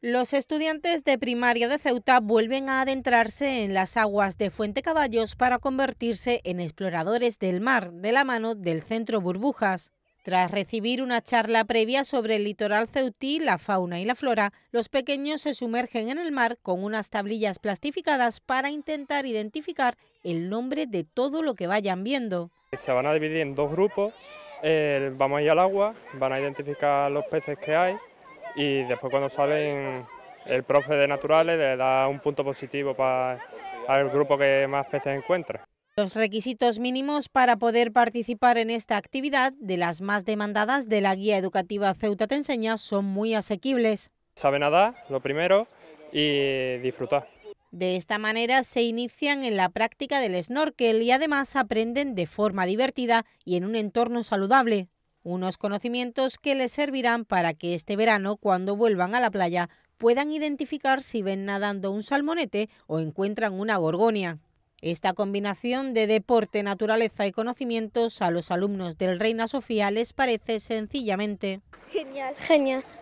Los estudiantes de primaria de Ceuta vuelven a adentrarse en las aguas de Fuente Caballos para convertirse en exploradores del mar de la mano del Centro Burbujas. Tras recibir una charla previa sobre el litoral ceutí, la fauna y la flora, los pequeños se sumergen en el mar con unas tablillas plastificadas para intentar identificar el nombre de todo lo que vayan viendo. Se van a dividir en dos grupos, eh, vamos a ir al agua, van a identificar los peces que hay y después cuando salen el profe de naturales le da un punto positivo para el grupo que más peces encuentra. Los requisitos mínimos para poder participar en esta actividad, de las más demandadas de la guía educativa Ceuta Te Enseña, son muy asequibles. Sabe nadar, lo primero, y disfrutar. De esta manera se inician en la práctica del snorkel y además aprenden de forma divertida y en un entorno saludable unos conocimientos que les servirán para que este verano, cuando vuelvan a la playa, puedan identificar si ven nadando un salmonete o encuentran una gorgonia. Esta combinación de deporte, naturaleza y conocimientos a los alumnos del Reina Sofía les parece sencillamente genial. Genial.